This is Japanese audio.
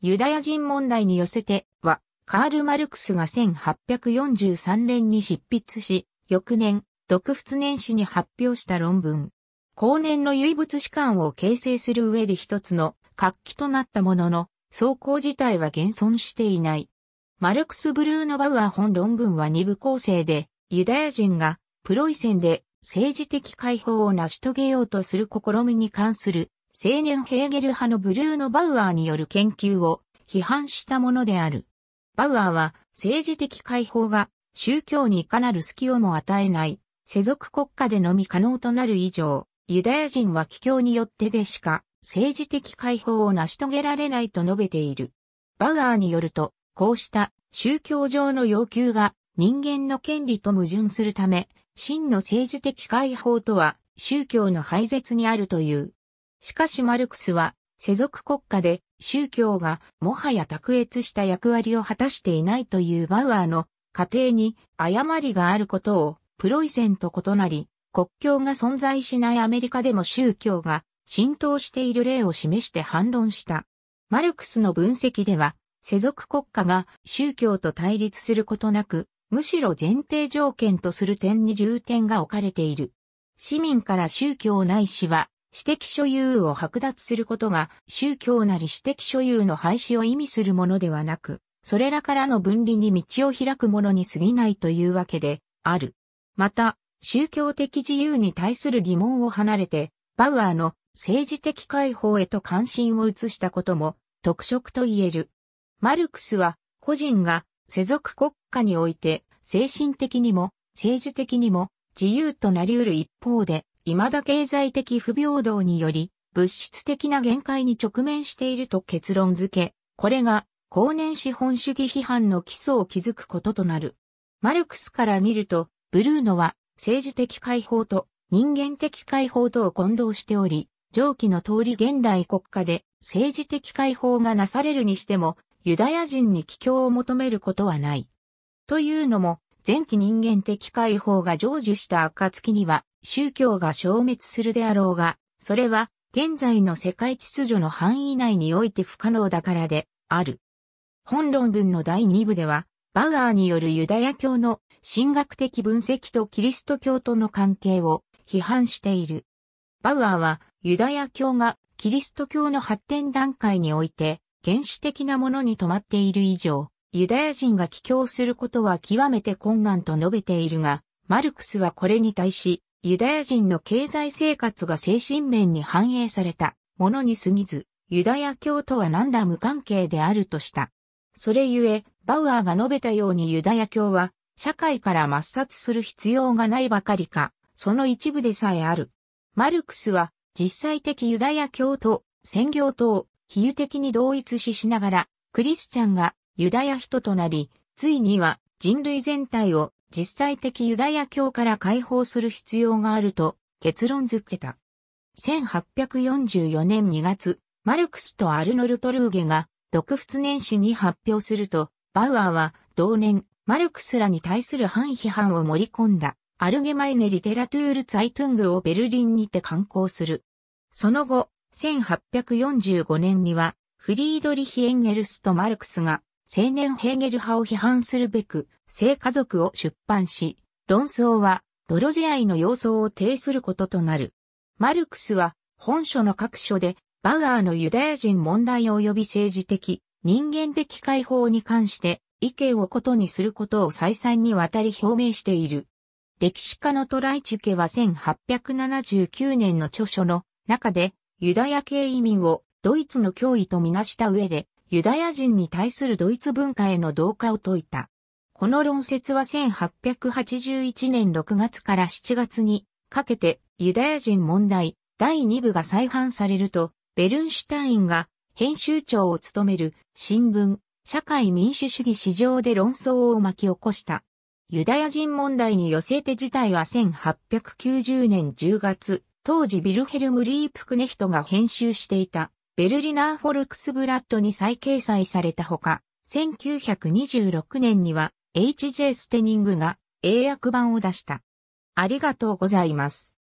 ユダヤ人問題に寄せては、カール・マルクスが1843年に執筆し、翌年、独仏年史に発表した論文。後年の唯物史観を形成する上で一つの活気となったものの、走行自体は現存していない。マルクス・ブルーノ・バウアー本論文は二部構成で、ユダヤ人がプロイセンで政治的解放を成し遂げようとする試みに関する青年ヘーゲル派のブルーノ・バウアーによる研究を批判したものである。バウアーは政治的解放が宗教にいかなる隙をも与えない世俗国家でのみ可能となる以上、ユダヤ人は帰教によってでしか政治的解放を成し遂げられないと述べている。バウアーによると、こうした宗教上の要求が人間の権利と矛盾するため、真の政治的解放とは宗教の廃絶にあるという。しかしマルクスは、世俗国家で宗教がもはや卓越した役割を果たしていないというバウアーの過程に誤りがあることをプロイセンと異なり、国境が存在しないアメリカでも宗教が浸透している例を示して反論した。マルクスの分析では、世俗国家が宗教と対立することなく、むしろ前提条件とする点に重点が置かれている。市民から宗教ないしは私的所有を剥奪することが宗教なり私的所有の廃止を意味するものではなく、それらからの分離に道を開くものに過ぎないというわけである。また、宗教的自由に対する疑問を離れて、バウアーの政治的解放へと関心を移したことも特色と言える。マルクスは個人が世俗国家において精神的にも政治的にも自由となり得る一方で、未だ経済的不平等により、物質的な限界に直面していると結論付け、これが後年資本主義批判の基礎を築くこととなる。マルクスから見ると、ブルーノは政治的解放と人間的解放とを混同しており、上記の通り現代国家で政治的解放がなされるにしても、ユダヤ人に帰郷を求めることはない。というのも、前期人間的解放が成就した暁には、宗教が消滅するであろうが、それは現在の世界秩序の範囲内において不可能だからである。本論文の第2部では、バウアーによるユダヤ教の神学的分析とキリスト教との関係を批判している。バウアーはユダヤ教がキリスト教の発展段階において原始的なものに止まっている以上、ユダヤ人が帰郷することは極めて困難と述べているが、マルクスはこれに対し、ユダヤ人の経済生活が精神面に反映されたものに過ぎず、ユダヤ教とは何ら無関係であるとした。それゆえ、バウアーが述べたようにユダヤ教は、社会から抹殺する必要がないばかりか、その一部でさえある。マルクスは、実際的ユダヤ教と専業と比喩的に同一視しながら、クリスチャンがユダヤ人となり、ついには人類全体を実際的ユダヤ教から解放する必要があると結論づけた。1844年2月、マルクスとアルノルトルーゲが独仏年始に発表すると、バウアーは同年、マルクスらに対する反批判を盛り込んだ、アルゲマイネ・リテラトゥール・ツァイトゥングをベルリンにて刊行する。その後、1845年には、フリードリヒ・エンゲルスとマルクスが青年ヘーゲル派を批判するべく、聖家族を出版し、論争は、泥仕合の様相を呈することとなる。マルクスは、本書の各所で、バウアーのユダヤ人問題及び政治的、人間的解放に関して意見をことにすることを再三にわたり表明している。歴史家のトライチュケは1879年の著書の中でユダヤ系移民をドイツの脅威とみなした上でユダヤ人に対するドイツ文化への同化を説いた。この論説は1881年6月から7月にかけてユダヤ人問題第2部が再版されると、ベルンシュタインが編集長を務める新聞社会民主主義市場で論争を巻き起こした。ユダヤ人問題に寄せて自体は1890年10月、当時ビルヘルム・リープクネヒトが編集していたベルリナーフォルクスブラッドに再掲載されたほか、1926年には HJ ステニングが英訳版を出した。ありがとうございます。